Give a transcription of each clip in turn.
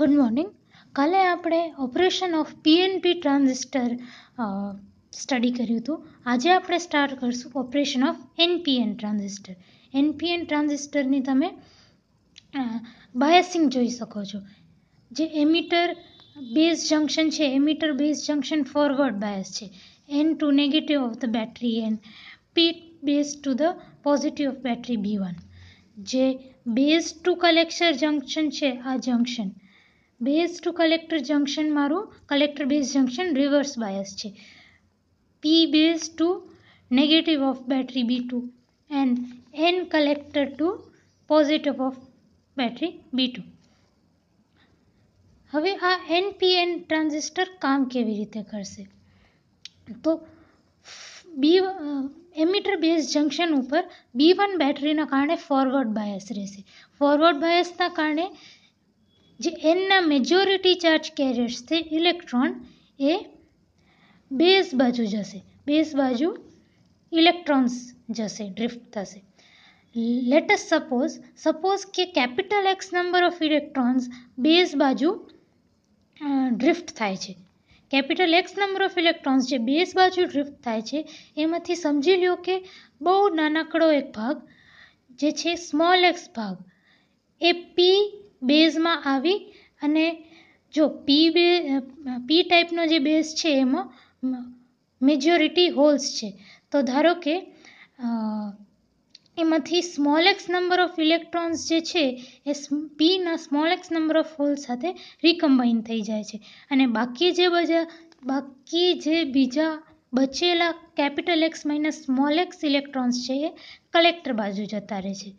Good morning કાલે આપણે operation of PNP transistor study કર્યું હતું આજે આપણે સ્ટાર્ટ કરીશું operation of NPN transistor NPN ટ્રાન્ઝિસ્ટરની તમે બાયસિંગ જોઈ શકો છો જે એમિટર બેઝ જંકશન છે emitter base junction forward bias છે N to negative of the battery N P base to the positive of battery B one જે બેઝ ટુ કલેક્ટર જંકશન છે આ junction base to collector junction મારું collector base junction reverse bias છે P base to negative of battery B two and N collector to positive of battery B two હવે આ NPN transistor કામ કેવી રીતે કરશે તો બી એમીટર બેઝ જંકશન ઉપર બી વન બેટરીના કારણે ફોરવર્ડ બાયસ રહેશે ફોરવર્ડ બાયસના કારણે જે એનના મેજોરિટી ચાર્જ કેરિયર્સથી ઇલેક્ટ્રોન એ બેઝ બાજુ જશે બેઝ બાજુ ઇલેક્ટ્રોન્સ જશે ડ્રિફ્ટ થશે લેટસ સપોઝ સપોઝ કે capital x number of electrons base બાજુ ડ્રિફ્ટ થાય છે capital x number of electrons જે બેઝ બાજુ ડ્રિફ્ટ થાય છે એમાંથી સમજી લ્યો કે બહુ નાનકડો એક ભાગ જે છે સ્મોલ એક્સ ભાગ એ પી બેઝમાં આવી અને જો પી બે પી ટાઈપનો જે બેઝ છે એમાં મેજોરિટી હોલ્સ છે તો ધારો કે એમાંથી small x number of electrons જે છે એ પીના small x number of holes સાથે રિકમ્બાઇન થઈ જાય છે અને બાકી જે બધા બાકી જે બીજા બચેલા capital x minus small x electrons છે એ કલેક્ટર બાજુ જતા રહે છે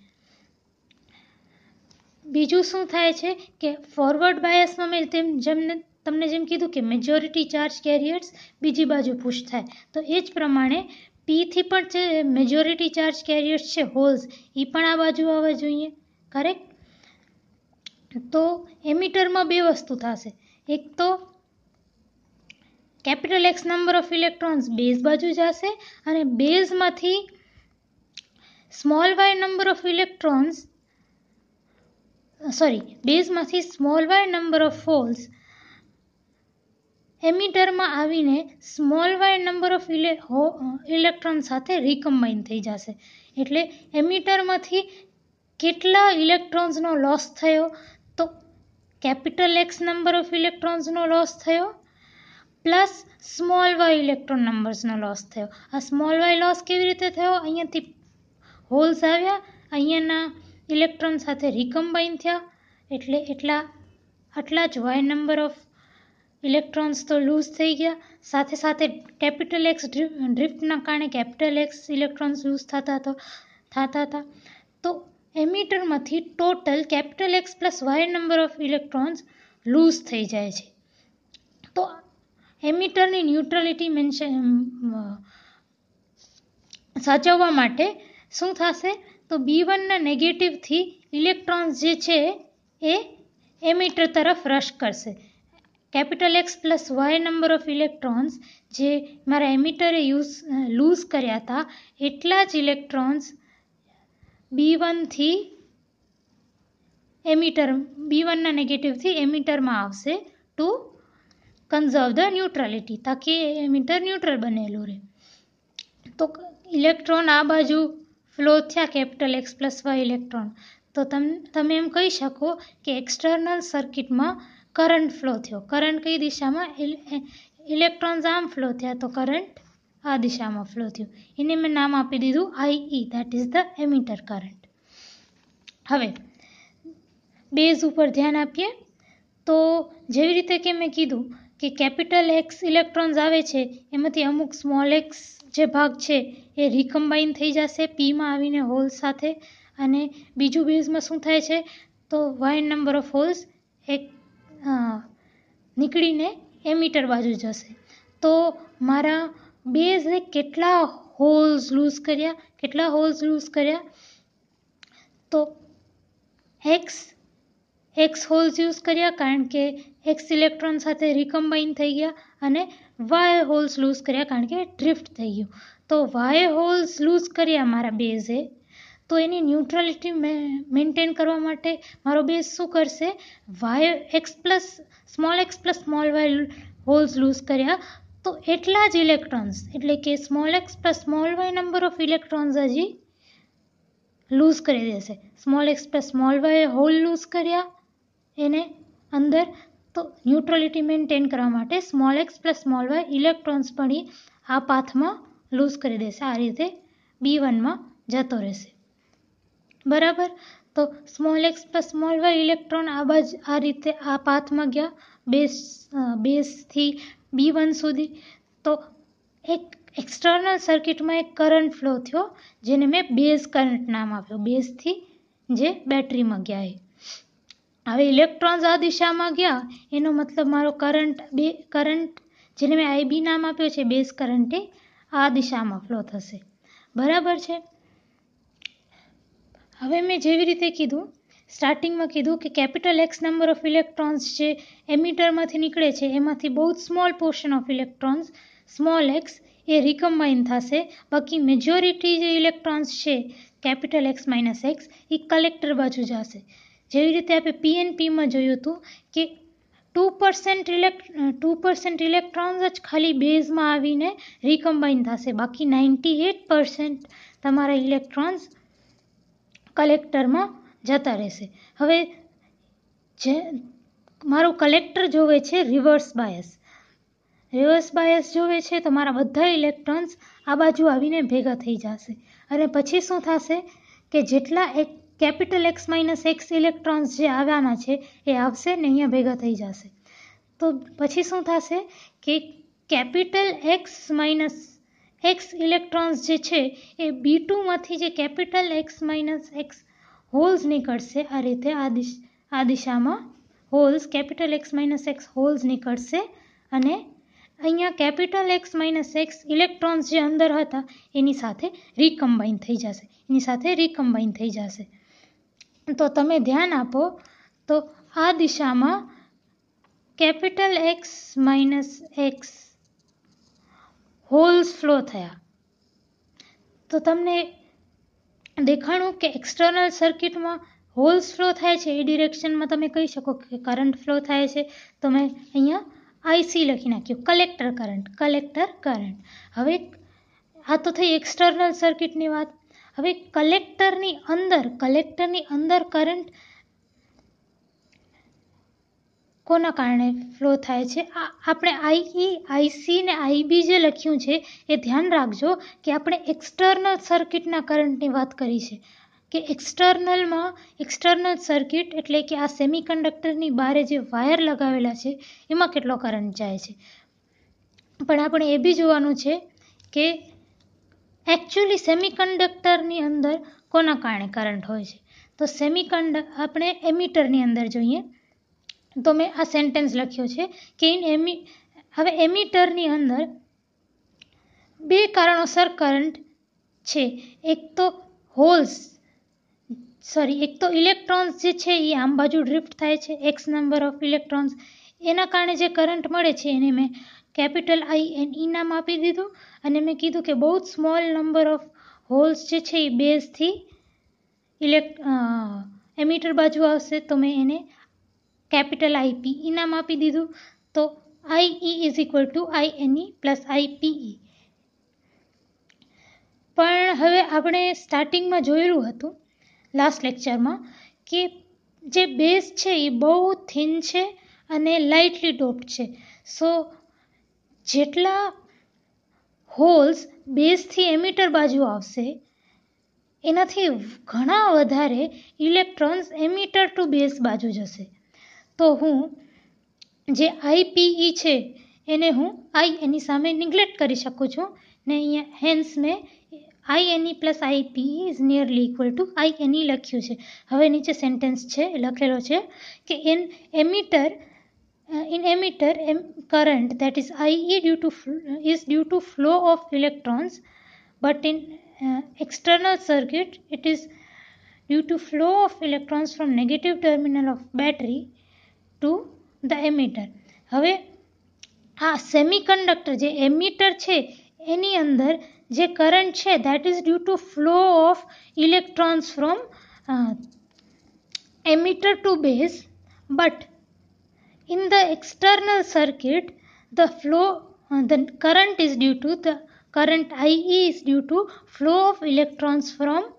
બીજું શું થાય છે કે ફોરવર્ડ બાયસમાં મેં તેમ જેમને તમને જેમ કીધું કે મેજોરિટી ચાર્જ કેરિયર્સ બીજી બાજુ પુશ થાય તો એ જ પ્રમાણે પીથી પણ જે મેજોરિટી ચાર્જ કેરિયર્સ છે હોલ્સ એ પણ આ બાજુ આવવા જોઈએ કરેક્ટ તો એમીટરમાં બે વસ્તુ થશે એક તો capital x number of electrons base બાજુ જશે અને બેઝમાંથી small y number of electrons sorry બેઝમાંથી small y number of holes એમીટરમાં આવીને સ્મોલ વાય નંબર ઓફ ઇલે ઇલેક્ટ્રોન સાથે રિકમ્બાઇન થઈ જશે એટલે એમીટરમાંથી કેટલા ઇલેક્ટ્રોન્સનો લોસ થયો તો કેપિટલ એક્સ નંબર ઓફ ઇલેક્ટ્રોન્સનો લોસ થયો પ્લસ સ્મોલ વાય ઇલેક્ટ્રોન નંબર્સનો લોસ થયો આ સ્મોલ વાય લોસ કેવી રીતે થયો અહીંયાથી હોલ્સ આવ્યા અહીંયાના ઇલેક્ટ્રોન સાથે રિકમ્બાઇન થયા એટલે એટલા આટલા જ વાય નંબર ઓફ ઇલેક્ટ્રોન્સ તો લૂઝ થઈ ગયા સાથે સાથે કેપિટલ એક્સ ડ્રિફ્ટના કારણે કેપિટલ એક્સ ઇલેક્ટ્રોન્સ લૂઝ થતા તો થતા હતા તો એમીટરમાંથી total capital x plus y number of electrons lose થઈ જાય છે તો એમિટરની ન્યુટ્રલિટી મેન્શન સાચવવા માટે શું થશે તો બી વનના નેગેટિવથી ઇલેક્ટ્રોન્સ જે છે એ એમીટર તરફ રશ કરશે capital x plus y number of electrons જે મારા એમીટરે યુઝ લૂઝ કર્યા હતા એટલા જ ઇલેક્ટ્રોન્સ બી વનથી એમીટર બી વનના નેગેટિવથી એમીટરમાં આવશે ટુ કન્ઝર્વ ધ ન્યુટ્રાલિટી તાકી એમીટર ન્યુટ્રલ બનેલું રહે તો ઇલેક્ટ્રોન આ બાજુ ફ્લો થયા capital x plus y electron તો તમે એમ કહી શકો કે એક્સટર્નલ સર્કિટમાં કરંટ ફ્લો થયો કરંટ કઈ દિશામાં ઇલેક્ટ્રોન્સ આમ ફ્લો થયા તો કરંટ આ દિશામાં ફ્લો થયો એને મેં નામ આપી દીધું IE that is the emitter current હવે બેઝ ઉપર ધ્યાન આપીએ તો જેવી રીતે કે મેં કીધું કે કેપિટલ એક્સ ઇલેક્ટ્રોન્સ આવે છે એમાંથી અમુક સ્મોલ એક્સ જે ભાગ છે એ રિકમ્બાઇન થઈ જશે પીમાં આવીને હોલ સાથે અને બીજું બેઝમાં શું થાય છે તો વાઇડ નંબર ઓફ હોલ્સ એક નીકળીને એમીટર બાજુ જશે તો મારા બેઝે કેટલા હોલ્સ લૂઝ કર્યા કેટલા હોલ્સ લૂઝ કર્યા તો એક્સ એક્સ હોલ્સ યુઝ કર્યા કારણ કે એક્સ ઇલેક્ટ્રોન સાથે રિકમ્બાઇન થઈ ગયા અને વાય હોલ્સ લૂઝ કર્યા કારણ કે ડ્રિફ્ટ થઈ ગયું તો વાય હોલ્સ લૂઝ કર્યા મારા બેઝે તો એની ન્યુટ્રાલિટી મેન્ટેન કરવા માટે મારો બેઝ શું કરશે y x plus small x plus small y holes lose કર્યા તો એટલા જ ઇલેક્ટ્રોન્સ એટલે કે small x plus small y number of electrons હજી લૂઝ કરી દેશે small x plus small y hole lose કર્યા એને અંદર તો ન્યુટ્રલિટી મેન્ટેન કરવા માટે small x plus small y electrons પણ એ આ પાથમાં લૂઝ કરી દેશે આ રીતે બી વનમાં જતો રહેશે બરાબર તો small x plus small y electron આ બાજુ આ રીતે આ પાથમાં ગયા બેસ બેસથી બી વન સુધી તો એક એક્સટર્નલ સર્કિટમાં એક કરંટ ફ્લો થયો જેને મેં બેઝ કરંટ નામ આપ્યું બેઝથી જે બેટરીમાં ગયા એ હવે ઇલેક્ટ્રોન્સ આ દિશામાં ગયા એનો મતલબ મારો કરંટ બે કરંટ જેને મેં આઈબી નામ આપ્યો છે બેઝ કરંટ આ દિશામાં ફ્લો થશે બરાબર છે હવે મેં જેવી રીતે કીધું સ્ટાર્ટિંગમાં કીધું કે capital x number of electrons જે એમિટરમાંથી નીકળે છે એમાંથી બહુ small portion of electrons small x એ રિકમ્બાઇન થશે બાકી મેજોરિટી જે ઇલેક્ટ્રોન્સ છે કેપિટલ એક્સ માઇનસ એક્સ એ કલેક્ટર બાજુ જશે જેવી રીતે આપણે પીએનપીમાં જોયું હતું કે ટુ પર્સન્ટ ઇલેક્ટ ટુ પર્સન્ટ ઇલેક્ટ્રોન્સ જ ખાલી બેઝમાં આવીને રિકમ્બાઇન થશે બાકી નાઇન્ટી એટ પર્સન્ટ તમારા ઇલેક્ટ્રોન્સ કલેક્ટરમાં જતા રહેશે હવે જે મારું કલેક્ટર જોવે છે રિવર્સ બાયસ રિવર્સ બાયસ જોવે છે તો મારા બધા ઇલેક્ટ્રોન્સ આ બાજુ આવીને ભેગા થઈ જશે અને પછી શું થશે કે જેટલા એક capital x minus x electrons જે આવામાં છે એ આવશે ને અહીંયા ભેગા થઈ જશે તો પછી શું થશે કે capital x minus x electrons જે છે એ બી ટુમાંથી જે capital x minus x holes નીકળશે આ રીતે આ દિશ આ દિશામાં holes capital x minus x holes નીકળશે અને અહીંયા capital x minus x electrons જે અંદર હતા એની સાથે રિકમ્બાઇન થઈ જશે એની સાથે રિકમ્બાઇન થઈ જશે તો તમે ધ્યાન આપો તો આ દિશામાં capital x minus x holes flow થયા તો તમને દેખાણું કે એક્સટર્નલ સર્કિટમાં હોલ્સ ફ્લો થાય છે એ ડિરેક્શનમાં તમે કહી શકો કે કરંટ ફ્લો થાય છે તો મેં અહીંયા આઈસી લખી નાખ્યું કલેક્ટર કરંટ કલેક્ટર કરંટ હવે આ તો થઈ એક્સટર્નલ સર્કિટની વાત હવે કલેક્ટરની અંદર કલેક્ટરની અંદર કરંટ કોના કારણે ફ્લો થાય છે આ આપણે આઈઈ આઈસી e, ને આઈબી જે લખ્યું છે એ ધ્યાન રાખજો કે આપણે એક્સટર્નલ સર્કિટના કરંટની વાત કરી છે કે એક્સટર્નલમાં એક્સટર્નલ સર્કિટ એટલે કે આ સેમી સેમિકન્ડક્ટરની બહાર જે વાયર લગાવેલા છે એમાં કેટલો કરંટ જાય છે પણ આપણે એ બી જોવાનું છે કે એકચ્યુઅલી સેમિકન્ડક્ટરની અંદર કોના કારણે કરંટ હોય છે તો સેમિકન્ડક આપણે એમિટરની અંદર જોઈએ તો મેં આ સેન્ટેન્સ લખ્યો છે કે ઇન એમી હવે એમિટરની અંદર બે કારણોસર કરંટ છે એક તો હોલ્સ સોરી એક તો ઇલેક્ટ્રોન્સ જે છે એ આમ બાજુ ડ્રિફ્ટ થાય છે એક્સ નંબર ઓફ ઇલેક્ટ્રોન્સ એના કારણે જે કરંટ મળે છે એને મેં કેપિટલ આઈ એન ઈ નામ આપી દીધું અને મેં કીધું કે બહુ જ સ્મોલ નંબર ઓફ હોલ્સ જે છે એ બેઝથી ઇલેક્ટ એમીટર બાજુ આવશે તો મેં એને કેપિટલ આઈપી ઈ નામ આપી દીધું તો I E is equal to I N E plus IPE પણ હવે આપણે સ્ટાર્ટિંગમાં જોયેલું હતું લાસ્ટ લેક્ચરમાં કે જે બેઝ છે એ બહુ થિન છે અને લાઇટલી ડોપ્ડ છે સો જેટલા હોલ્સ બેઝથી એમિટર બાજુ આવશે એનાથી ઘણા વધારે ઇલેક્ટ્રોન્સ એમિટર ટુ બેઝ બાજુ જશે તો હું જે આઈપીઈ e છે એને હું આઈ એની સામે નિગ્લેક્ટ કરી શકું છું ને અહીંયા હેન્સ મેં I NE plus IP is nearly equal to I NE લખ્યું છે હવે નીચે સેન્ટેન્સ છે લખેલો છે કે an emitter uh, in emitter em current that is ie due to uh, is due to flow of electrons but in uh, external circuit it is due to flow of electrons from negative terminal of battery to the emitter હવે આ semiconductor જે emitter છે એની અંદર જે current છે that is due to flow of electrons from emitter to base but In the external circuit, the flow, the current is due to the current IE is due to flow of electrons from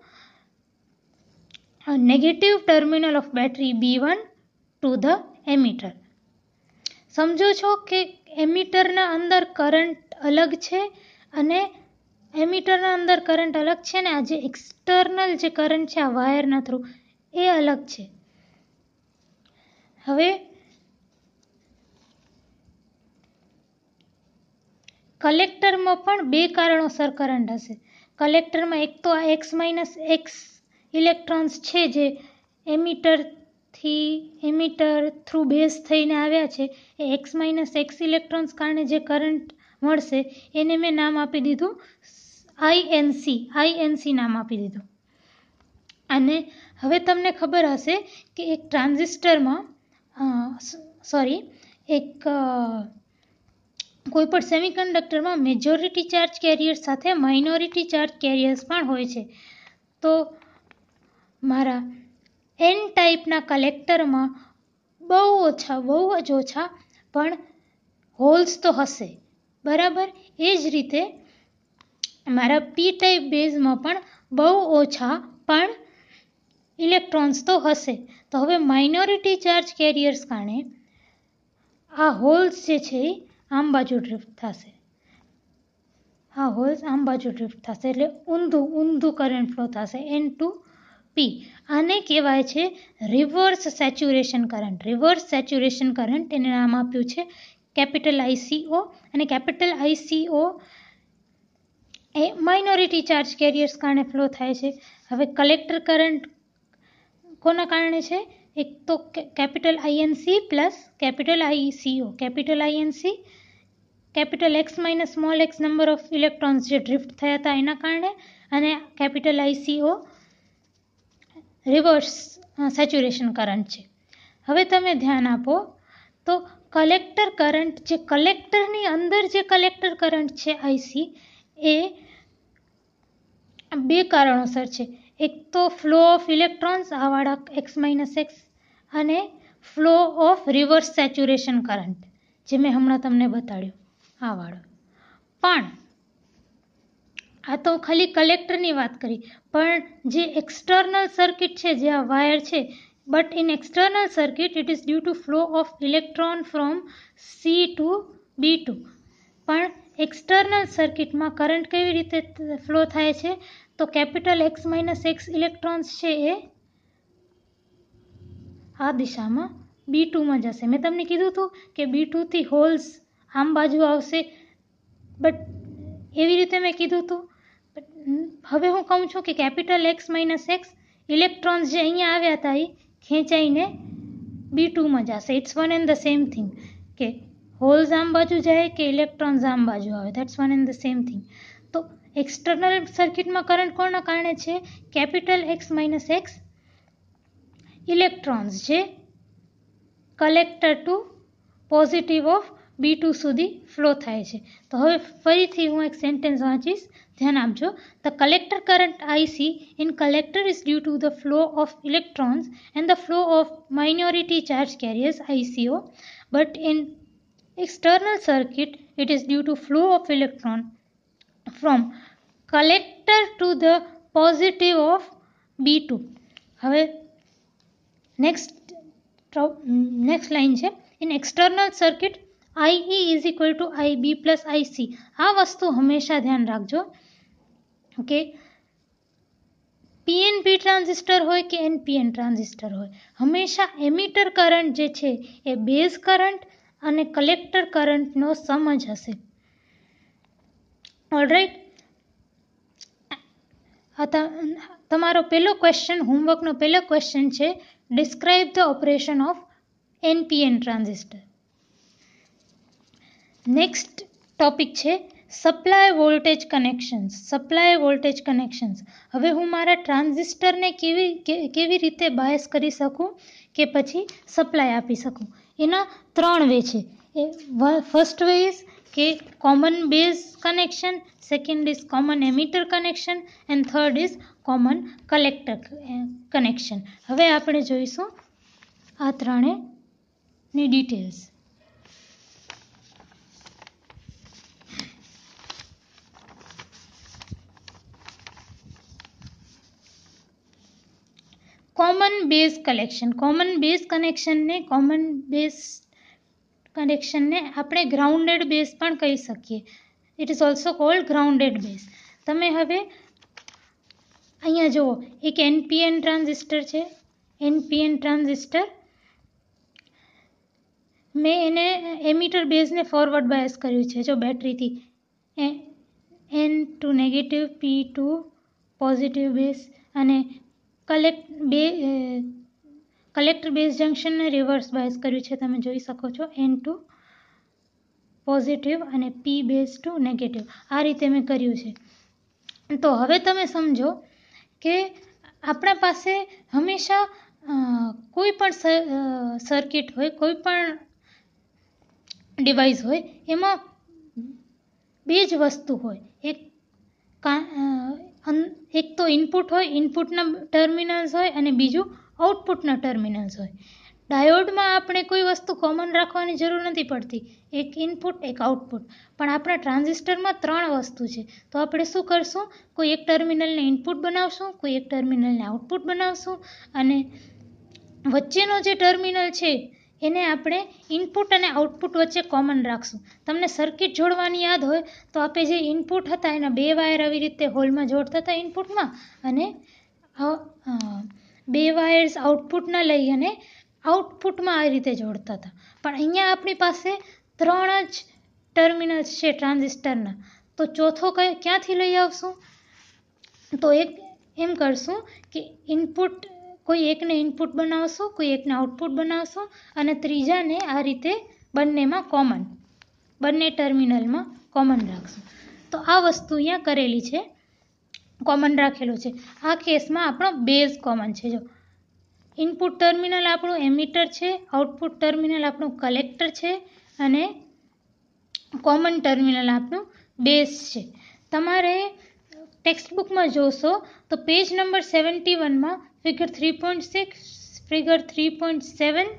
a negative terminal of battery B1 to the emitter સમજો છો કે એમીટરના અંદર current અલગ છે અને એમીટરના અંદર current અલગ છે ને આ જે એક્સટર્નલ જે કરંટ છે આ વાયરના થ્રુ એ અલગ છે હવે કલેક્ટરમાં પણ બે કારણોસર કરંટ હશે કલેક્ટરમાં એક તો આ એક્સ માઇનસ એક્સ ઇલેક્ટ્રોન્સ છે જે એમિટરથી એમિટર થ્રુ બેઝ થઈને આવ્યા છે એ એક્સ માઇનસ એક્સ ઇલેક્ટ્રોન્સ કારણે જે કરંટ મળશે એને મેં નામ આપી દીધું આઈએનસી આઈએનસી નામ આપી દીધું અને હવે તમને ખબર હશે કે એક ટ્રાન્ઝિસ્ટરમાં સોરી એક કોઈપણ સેમિકન્ડક્ટરમાં મેજોરિટી ચાર્જ કેરિયર્સ સાથે માઇનોરિટી ચાર્જ કેરિયર્સ પણ હોય છે તો મારા એન ટાઈપના કલેક્ટરમાં બહુ ઓછા બહુ જ ઓછા પણ હોલ્સ તો હશે બરાબર એ જ રીતે મારા પી ટાઈપ બેઝમાં પણ બહુ ઓછા પણ ઇલેક્ટ્રોન્સ તો હશે તો હવે માઇનોરિટી ચાર્જ કેરિયર્સ કારણે આ હોલ્સ જે છે આમ બાજુ ડ્રિફ્ટ થશે હા હોલ્સ આમ બાજુ ડ્રિફ્ટ થશે એટલે ઊંધું ઊંધું કરંટ ફ્લો થશે એન ટુ પી આને કહેવાય છે reverse saturation current reverse saturation current એને નામ આપ્યું છે કેપિટલ આઈસીઓ અને કેપિટલ આઈસીઓ એ માઇનોરિટી ચાર્જ કેરિયર્સ કારણે ફ્લો થાય છે હવે કલેક્ટર કરંટ કોના કારણે છે એક તો capital INC plus capital ICO capital INC capital x minus small x number of electrons જે ડ્રિફ્ટ થયા હતા એના કારણે અને capital ICO reverse saturation current છે હવે તમે ધ્યાન આપો તો કલેક્ટર કરંટ જે કલેક્ટરની અંદર જે કલેક્ટર કરંટ છે આઈસી એ બે કારણોસર છે એક તો ફ્લો ઓફ ઇલેક્ટ્રોન્સ આવાળા એક્સ માઇનસ એક્સ અને flow of reverse saturation current જે મેં હમણાં તમને બતાડ્યું આવડ પણ આ તો ખાલી કલેક્ટરની વાત કરી પણ જે એક્સટર્નલ સર્કિટ છે જે આ વાયર છે but in external circuit it is due to flow of electron from C to B two પણ એક્સટર્નલ સર્કિટમાં કરંટ કેવી રીતે ફ્લો થાય છે તો capital x minus x electrons છે એ આ દિશામાં બી ટુમાં જશે મેં તમને કીધું હતું કે બી ટુથી હોલ્સ આમ બાજુ આવશે બટ એવી રીતે મેં કીધું હતું હવે હું કહું છું કે capital x minus x electrons જે અહીંયા આવ્યા હતા એ ખેંચાઈને બી ટુમાં જશે it's one and the same thing કે હોલ્સ આમ બાજુ જાય કે ઇલેક્ટ્રોન્સ આમ બાજુ આવે that's one and the same thing તો એક્સટર્નલ સર્કિટમાં કરંટ કોના કારણે છે capital x minus x electrons જે collector to positive of B two સુધી ફ્લો થાય છે તો હવે ફરીથી હું એક સેન્ટેન્સ વાંચીશ ધ્યાન આપજો the collector current IC in collector is due to the flow of electrons and the flow of minority charge carriers ICO but in external circuit it is due to flow of electron from collector to the positive of b2 હવે next next line છે in external circuit I E is equal to I B plus I C આ વસ્તુ હંમેશા ધ્યાન રાખજો okay PNP transistor હોય કે NPN transistor હોય હંમેશા એમિટર કરંટ જે છે એ બેઝ કરંટ અને કલેક્ટર કરંટનો સમજ હશે ઓલરાઈટ આ તમારો પહેલો ક્વેશ્ચન હોમવર્કનો પહેલો ક્વેશ્ચન છે describe the operation of NPN transistor next topic છે supply voltage connections supply voltage connections હવે હું મારા ટ્રાન્ઝિસ્ટરને કેવી કેવી રીતે બાયસ કરી શકું કે પછી સપ્લાય આપી શકું એના ત્રણ વે છે એ ફર્સ્ટ વે ઇઝ કે common base connection second is common emitter connection and third is common collector connection હવે આપણે જોઈશું આ ત્રણેની details common base collection common base કનેક્શનને કોમન બેઝ કનેક્શનને આપણે ગ્રાઉન્ડેડ બેઝ પણ કહી શકીએ it is also called grounded base તમે હવે અહીંયા જુઓ એક એનપીએન ટ્રાન્ઝિસ્ટર છે એનપીએન ટ્રાન્ઝિસ્ટર મેં એને એમીટર બેઝને ફોરવર્ડ બાયસ કર્યું છે જો બેટરીથી એ N to negative P to positive base અને કલેક્ટ બે કલેક્ટર બેઝ જંક્શનને રિવર્સ બાયસ કર્યું છે તમે જોઈ શકો છો એન ટુ પોઝિટિવ અને પી બેઝ ટુ નેગેટિવ આ રીતે મેં કર્યું છે તો હવે તમે સમજો કે આપણા પાસે હંમેશા કોઈ પણ સર્કિટ હોય કોઈ પણ ડિવાઇસ હોય એમાં બે જ વસ્તુ હોય એક એક તો ઇનપુટ હોય ઇનપુટના ટર્મિનલ્સ હોય અને બીજું આઉટપુટના ટર્મિનલ્સ હોય ડાયોડમાં આપણે કોઈ વસ્તુ કોમન રાખવાની જરૂર નથી પડતી એક ઇનપુટ એક આઉટપુટ પણ આપણા ટ્રાન્ઝિસ્ટરમાં ત્રણ વસ્તુ છે તો આપણે શું કરશું કોઈ એક ટર્મિનલને ઇનપુટ બનાવશું કોઈ એક ટર્મિનલને આઉટપુટ બનાવશું અને વચ્ચેનો જે ટર્મિનલ છે એને આપણે ઇનપુટ અને આઉટપુટ વચ્ચે કોમન રાખશું તમને સર્કિટ જોડવાની યાદ હોય તો આપણે જે ઇનપુટ હતા એના બે વાયર આવી રીતે હોલમાં જોડતા હતા ઇનપુટમાં અને બે વાયર્સ આઉટપુટના લઈ અને આઉટપુટમાં આ રીતે જોડતા હતા પણ અહીંયા આપણી પાસે ત્રણ જ ટર્મિનલ્સ છે ટ્રાન્ઝિસ્ટરના તો ચોથો ક્યાંથી લઈ આવશું તો એક એમ કરશું કે ઇનપુટ કોઈ એકને ઇનપુટ બનાવશો કોઈ એકને આઉટપુટ બનાવશો અને ત્રીજાને આ રીતે બંનેમાં કોમન બંને ટર્મિનલમાં કોમન રાખશો તો આ વસ્તુ અહીંયા કરેલી છે કોમન રાખેલું છે આ કેસમાં આપણો બેઝ કોમન છે જો ઇનપુટ ટર્મિનલ આપણું એમિટર છે આઉટપુટ ટર્મિનલ આપણું કલેક્ટર છે અને કોમન ટર્મિનલ આપણું બેઝ છે તમારે ટેક્સ્ટ બુકમાં જોશો તો પેજ નંબર સેવન્ટી વનમાં figure 3.6 figure 3.7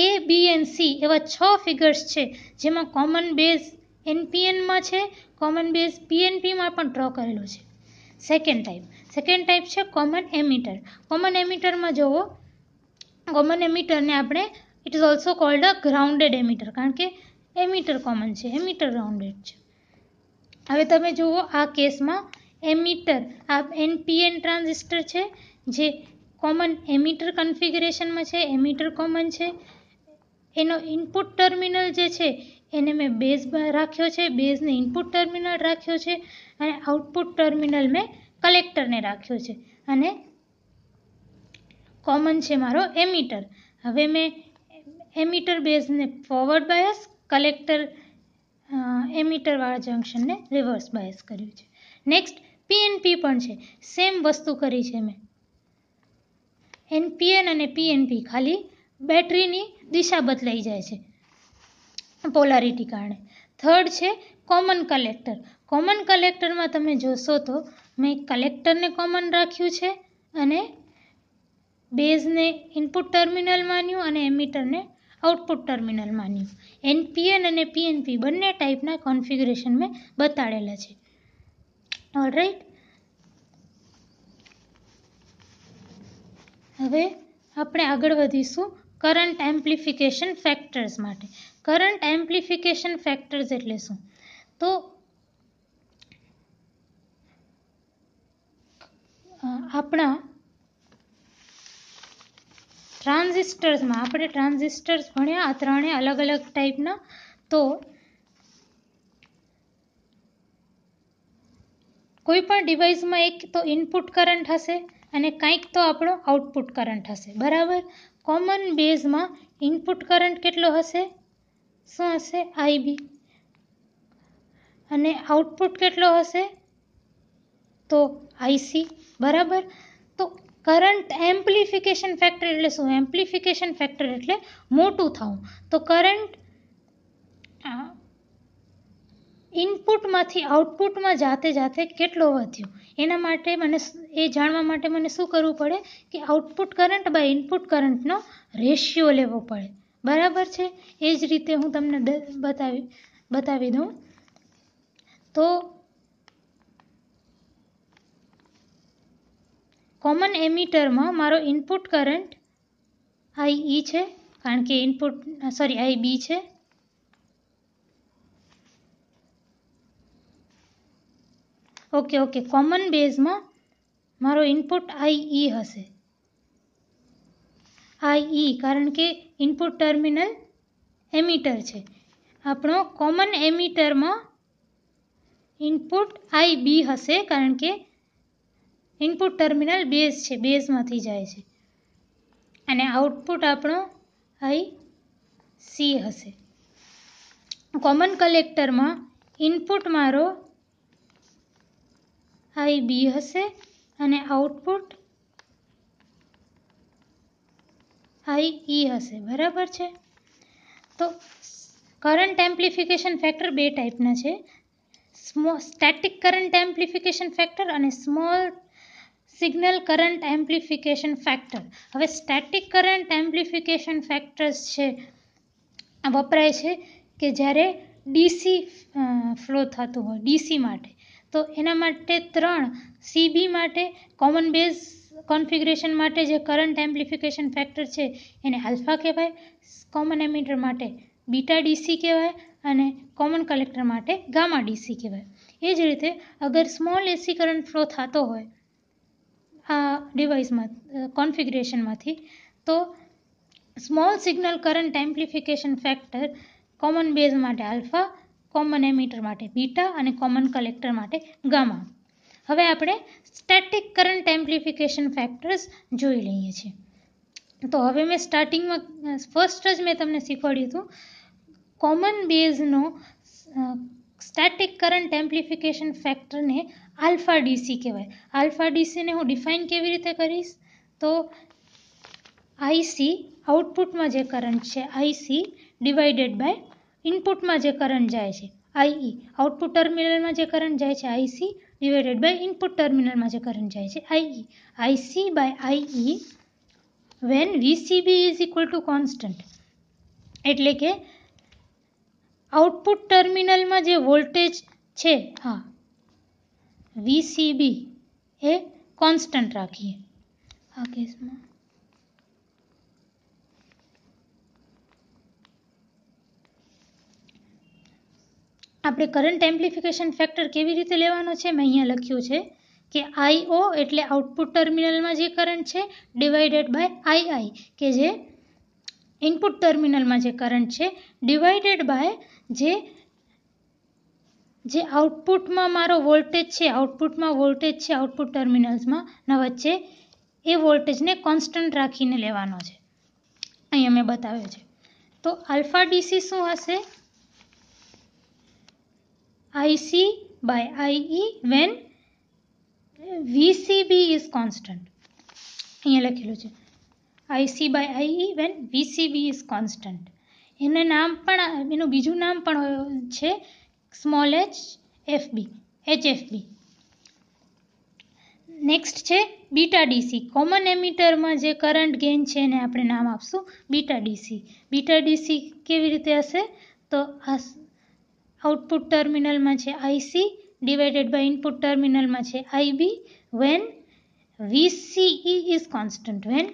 A B and C એવા છ ફિગર્સ છે જેમાં કોમન બેઝ એનપીએનમાં છે કોમન બેઝ પીએનપીમાં પણ ડ્રો કરેલો છે સેકન્ડ ટાઈપ સેકન્ડ ટાઈપ છે કોમન એમીટર કોમન એમીટરમાં જુઓ કોમન એમીટરને આપણે it is also called a grounded emitter કારણ કે એમીટર કોમન છે એમીટર ગ્રાઉન્ડેડ છે હવે તમે જુઓ આ કેસમાં એમીટર આ એનપીએન ટ્રાન્ઝિસ્ટર છે જે કોમન એમીટર કન્ફિગરેશનમાં છે એમીટર કોમન છે એનો ઇનપુટ ટર્મિનલ જે છે એને મેં બેઝ રાખ્યો છે બેઝને ઇનપુટ ટર્મિનલ રાખ્યો છે અને આઉટપુટ ટર્મિનલ મેં કલેક્ટરને રાખ્યો છે અને કોમન છે મારો એમીટર હવે મેં એમીટર બેઝને ફોરવર્ડ બાયસ કલેક્ટર એમીટરવાળા જંક્શનને રિવર્સ બાયસ કર્યું છે નેક્સ્ટ પીએનપી પણ છે સેમ વસ્તુ કરી છે મેં એનપીએન અને પીએનપી ખાલી બેટરીની દિશા બદલાઈ જાય છે પોલારિટી કારણે થર્ડ છે કોમન કલેક્ટર કોમન કલેક્ટરમાં તમે જોશો તો મેં કલેક્ટરને કોમન રાખ્યું છે અને બેઝને ઇનપુટ ટર્મિનલ માન્યું અને એમીટરને આઉટપુટ ટર્મિનલ માન્યું એનપીએન અને પીએનપી બંને ટાઈપના કોન્ફિગરેશન મેં બતાડેલા છે ઓલરાઈટ હવે આપણે આગળ વધીશું કરંટ એમ્પ્લિફિકેશન ફેક્ટર્સ માટે કરંટ એમ્પ્લિફિકેશન ફેક્ટર્સ એટલે શું તો આપણા ટ્રાન્ઝિસ્ટર્સમાં આપણે ટ્રાન્ઝિસ્ટર્સ ભણ્યા આ ત્રણેય અલગ અલગ ટાઈપના તો કોઈ પણ ડિવાઇસમાં એક તો ઇનપુટ કરંટ હશે અને કંઈક તો આપણો આઉટપુટ કરંટ હશે બરાબર કોમન બેઝમાં ઇનપુટ કરંટ કેટલો હશે શું હશે આઈબી અને આઉટપુટ કેટલો હશે તો આઈસી બરાબર તો કરંટ એમ્પ્લિફિકેશન ફેક્ટર એટલે શું એમ્પ્લિફિકેશન ફેક્ટર એટલે મોટું થવું તો કરંટ ઇનપુટમાંથી આઉટપુટમાં જાતે જાતે કેટલો વધ્યો એના માટે મને એ જાણવા માટે મને શું કરવું પડે કે આઉટપુટ કરંટ બાય ઇનપુટ કરંટનો રેશિયો લેવો પડે બરાબર છે એ જ રીતે હું તમને બતાવી બતાવી દઉં તો કોમન એમીટરમાં મારો ઇનપુટ કરંટ આઈ છે કારણ કે ઇનપુટ સોરી આઈ બી છે ઓકે ઓકે કોમન બેઝમાં મારો ઇનપુટ આઈ e હશે આઈ e, કારણ કે ઇનપુટ ટર્મિનલ એમીટર છે આપણો કોમન એમીટરમાં ઇનપુટ આઈ બી હશે કારણ કે ઇનપુટ ટર્મિનલ બેઝ છે બેઝમાંથી જાય છે અને આઉટપુટ આપણો આઈ સી હશે કોમન કલેક્ટરમાં ઇનપુટ મારો આઈ બી હશે અને આઉટપુટ આઈ ઈ હશે બરાબર છે તો કરંટ એમ્પ્લિફિકેશન ફેક્ટર બે ટાઈપના છે સ્મો સ્ટેટિક કરંટ એમ્પ્લિફિકેશન ફેક્ટર અને small signal current amplification factor હવે સ્ટેટિક કરંટ એમ્પ્લિફિકેશન ફેક્ટર્સ છે વપરાય છે કે જ્યારે ડીસી ફ્લો થતું હોય ડીસી માટે તો એના માટે ત્રણ સીબી માટે કોમન બેઝ કોન્ફિગરેશન માટે જે કરંટ એમ્પ્લિફિકેશન ફેક્ટર છે એને આલ્ફા કહેવાય કોમન એમિટર માટે બીટા ડીસી કહેવાય અને કોમન કલેક્ટર માટે ગામા ડીસી કહેવાય એ જ રીતે અગર સ્મોલ એસી કરંટ ફ્લો થતો હોય આ ડિવાઇસમાં કોન્ફિગરેશનમાંથી તો small signal current amplification factor common base માટે આલ્ફા કોમન એમીટર માટે બીટા અને કોમન કલેક્ટર માટે ગામા હવે આપણે સ્ટેટિક કરંટ એમ્પ્લિફિકેશન ફેક્ટર્સ જોઈ લઈએ છીએ તો હવે મેં સ્ટાર્ટિંગમાં ફર્સ્ટ જ મેં તમને શીખવાડ્યું હતું કોમન બેઝનો સ્ટેટિક કરંટ એમ્પ્લિફિકેશન ફેક્ટરને આલ્ફા ડીસી કહેવાય આલ્ફા ડીસીને હું ડિફાઇન કેવી રીતે કરીશ તો આઈસી આઉટપુટમાં જે કરંટ છે આઈસી ડિવાઇડેડ બાય इनपुट में जो करंट जाए आईई आउटपुट टर्मिनल में करंट जाए IC divided by input terminal में करंट जाए IE IC by IE when VCB is equal to constant एट्ले के आउटपुट टर्मिनल में जो वोल्टेज है हाँ वीसीबी ए कॉन्स्टंट राखी आ केस में આપણે કરંટ એમ્પ્લિફિકેશન ફેક્ટર કેવી રીતે લેવાનો છે મેં અહીંયા લખ્યું છે કે આઈ ઓ એટલે આઉટપુટ ટર્મિનલમાં જે કરંટ છે ડિવાઇડેડ બાય આઈઆઈ કે જે ઇનપુટ ટર્મિનલમાં જે કરંટ છે ડિવાઇડેડ બાય જે જે આઉટપુટમાં મારો વોલ્ટેજ છે આઉટપુટમાં વોલ્ટેજ છે આઉટપુટ ટર્મિનલ્સમાં ન વચ્ચે એ વોલ્ટેજને કોન્સ્ટન્ટ રાખીને લેવાનો છે અહીંયા મેં બતાવ્યો છે તો આલ્ફા ડીસી શું હશે IC by IE when VCB is constant અહીંયા લખેલું છે IC by IE when VCB is constant એને નામ પણ એનું બીજું નામ પણ છે small H FB H FB next છે બીટા ડીસી કોમન એમીટરમાં જે કરંટ ગેઇન છે એને આપણે નામ આપશું બીટા ડીસી બીટા ડીસી કેવી રીતે હશે તો આ આઉટપુટ ટર્મિનલમાં છે આઈસી ડિવાઇડેડ બાય ઇનપુટ ટર્મિનલમાં છે IB when VCE is constant when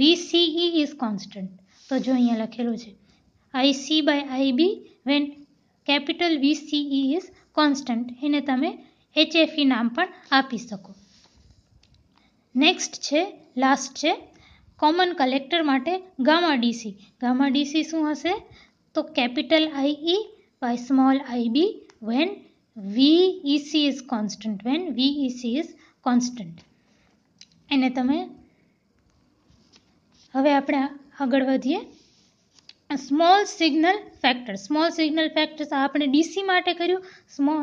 VCE is constant તો જો અહીંયા લખેલું છે IC by IB when capital VCE is constant એને તમે એચએફઈ e નામ પણ આપી શકો નેક્સ્ટ છે લાસ્ટ છે કોમન કલેક્ટર માટે ગામા ડીસી ગામા ડીસી શું હશે તો capital IE by small ib when vec is constant when vec is constant એને તમે હવે આપણે આગળ વધીએ small signal factor small signal factors આપણે ડીસી માટે કર્યું small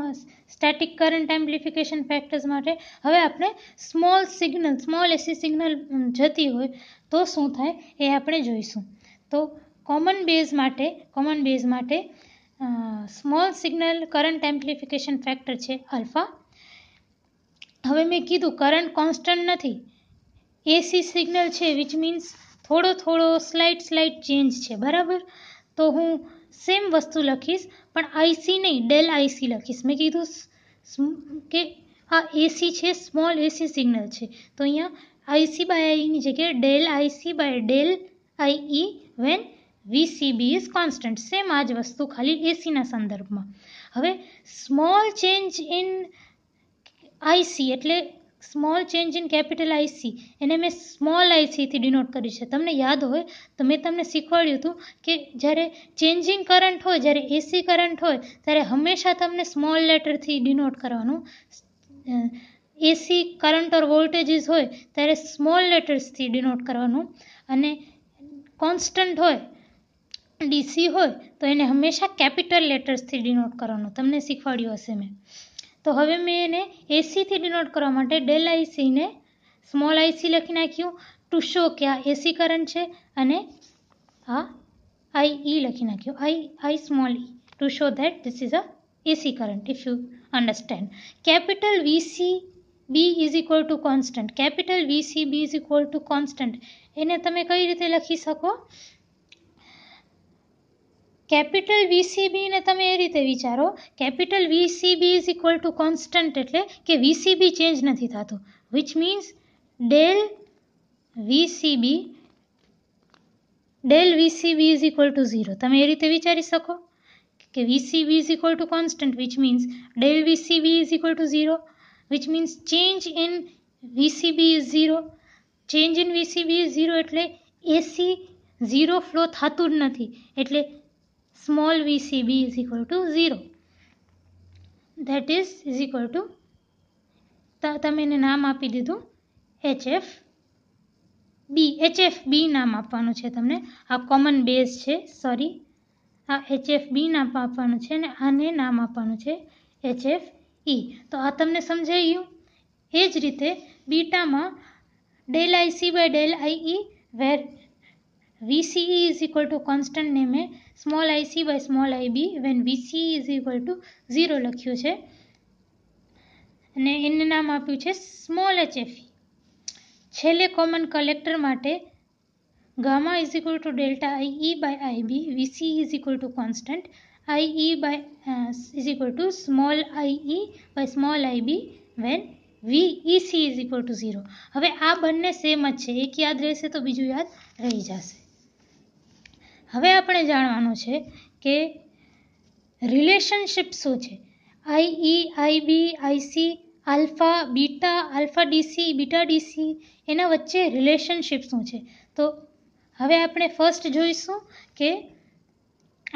static current amplification factors માટે હવે આપણે small signal small AC signal જતી હોય તો શું થાય એ આપણે જોઈશું તો કોમન બેઝ માટે કોમન બેઝ માટે small signal current amplification factor छे अल्फा હવે મે કીધું કરંટ કોન્સ્ટન્ટ નથી એસી સિગ્નલ છે વિચ મીન્સ થોડો થોડો સ્લાઇડ સ્લાઇડ ચેન્જ છે બરાબર તો હું સેમ વસ્તુ લખીસ પણ IC નહીં ડેલ IC લખીસ મે કીધું કે હા AC છે સ્મોલ AC સિગ્નલ છે તો અયા IC / IE ની જગ્યાએ del IC / del IE when VC CB is constant same આ જ વસ્તુ ખાલી એસીના સંદર્ભમાં હવે સ્મોલ ચેન્જ ઇન આઈસી એટલે small change in capital IC એને મેં સ્મોલ આઈસીથી ડિનોટ કર્યું છે તમને યાદ હોય તો મેં તમને શીખવાડ્યું હતું કે જ્યારે ચેન્જિંગ કરંટ હોય જ્યારે એસી કરંટ હોય ત્યારે હંમેશા તમને સ્મોલ લેટરથી ડિનોટ કરવાનું એસી કરંટ ઓર વોલ્ટેજીસ હોય ત્યારે સ્મોલ લેટર્સથી ડિનોટ કરવાનું અને કોન્સ્ટન્ટ હોય ડીસી હોય તો એને હંમેશા કેપિટલ લેટર્સથી ડિનોટ કરવાનું તમને શીખવાડ્યું હશે મેં તો હવે મેં એને એસીથી ડિનોટ કરવા માટે ડેલ આઈસીને સ્મોલ આઈસી લખી નાખ્યું ટુ શો કે આ એસી કરંટ છે અને આ આઈ ઈ લખી નાખ્યું I I small E to show that this is a AC current if you understand capital VC B is equal to constant capital VC B is equal to constant એને તમે કઈ રીતે લખી શકો કેપિટલ વીસીબીને તમે એ રીતે વિચારો capital VCB is equal to constant એટલે કે વીસીબી ચેન્જ નથી થતું which means del VCB del VCB is equal to zero તમે એ રીતે વિચારી શકો કે VCB is equal to constant which means del VCB is equal to zero which means change in VCB is zero change in VCB is zero એટલે AC zero flow થતું જ નથી એટલે small VCB is equal to 0. That is is equal to તમે એને નામ આપી દીધું HF B H F B નામ આપવાનું છે તમને આ કોમન બેઝ છે સોરી આ એચ એફ બી નામ આપવાનું છે અને આને નામ આપવાનું છે HF ઈ e. તો આ તમને સમજાઈ ગયું એ જ રીતે બીટામાં del I C by del I E where VCE is equal to constant નેમે small I C by small I B when VC is equal to zero લખ્યું છે અને એને નામ આપ્યું છે સ્મોલ એચએફઈ છેલ્લે કોમન કલેક્ટર માટે gamma is equal to delta I E by I B VC is equal to constant I E by is equal to small I E by small I B when V E C is equal to zero હવે આ બંને same જ છે એક યાદ રહેશે તો બીજું યાદ રહી જશે હવે આપણે જાણવાનું છે કે રિલેશનશિપ શું છે IE IB IC alpha beta alpha DC beta DC એના વચ્ચે રિલેશનશીપ શું છે તો હવે આપણે ફર્સ્ટ જોઈશું કે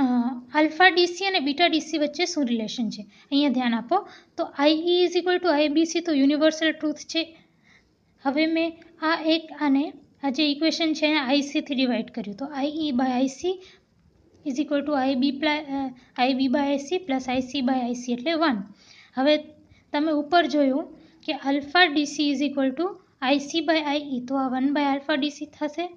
આલ્ફા ડીસી અને બીટા ડીસી વચ્ચે શું રિલેશન છે અહીંયા ધ્યાન આપો તો IE is equal to IBC તો યુનિવર્સલ ટ્રુથ છે હવે મેં આ એક આને આ જે ઇક્વેશન છે એને આઈસીથી ડિવાઈડ કર્યું તો I E by IC is equal to I B પ્લા I B by IC plus IC by IC એટલે વન હવે તમે ઉપર જોયું કે alpha DC is equal to IC by I E તો આ વન બાય આલ્ફા ડીસી થશે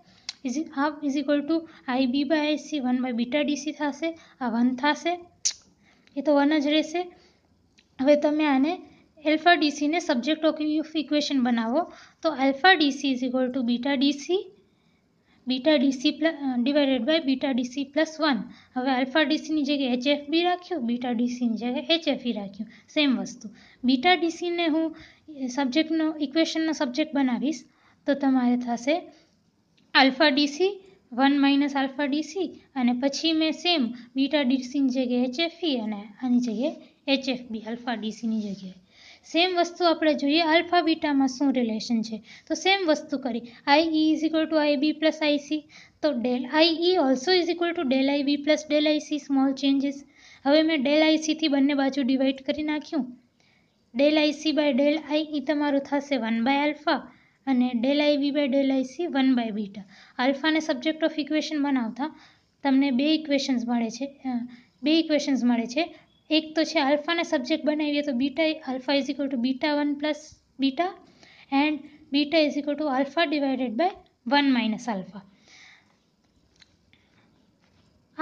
આ is equal to I B by IC one by beta DC થશે આ વન થશે એ તો વન જ રહેશે હવે તમે આને अल्फा डीसी ने सब्जेक्ट टोकिंग ऑफ इक्वेशन बनाओ तो alpha DC is equal to beta DC beta DC divided by beta DC plus 1 હવે अल्फा डीसी ની જગ્યાએ hf b રાખીઓ બીટા डीसी ની જગ્યાએ hf e રાખીઓ સેમ વસ્તુ બીટા डीसी ને હું સબ્જેક્ટ નો ઇક્વેશન નો સબ્જેક્ટ બનાવીશ તો તમારે થાશે अल्फा डीसी 1 - अल्फा डीसी અને પછી મે સેમ બીટા ડીસી ની જગ્યાએ hf e અને આની જોઈએ hf b अल्फा डीसी ની જગ્યાએ સેમ વસ્તુ આપણે જોઈએ આલ્ફા બીટામાં શું રિલેશન છે તો સેમ વસ્તુ કરી I E is equal to I B plus I C તો del I E also is equal to del I B plus del I C small changes હવે મેં ડેલ આઈ સીથી બંને બાજુ ડિવાઈડ કરી નાખ્યું del I C by del I E e તમારું થશે one by alpha અને del I B by del I C one by beta આલ્ફાને સબ્જેક્ટ ઓફ ઇક્વેશન બનાવતા તમને બે ઇક્વેશન્સ મળે છે બે ઇક્વેશન્સ મળે છે એક તો છે આલ્ફાને સબ્જેક્ટ બનાવીએ તો beta alpha is equal to beta one plus beta and beta is equal to alpha divided by one minus alpha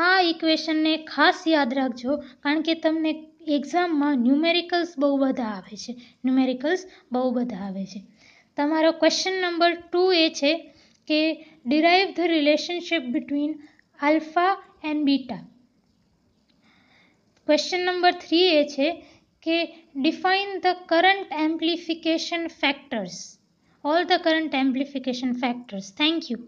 આ ઇક્વેશનને ખાસ યાદ રાખજો કારણ કે તમને એક્ઝામમાં ન્યુમેરિકલ્સ બહુ બધા આવે છે ન્યુમેરિકલ્સ બહુ બધા આવે છે તમારો ક્વેશ્ચન નંબર ટુ એ છે કે derive the relationship between alpha and beta question number three એ છે કે define the current amplification factors all the current amplification factors thank you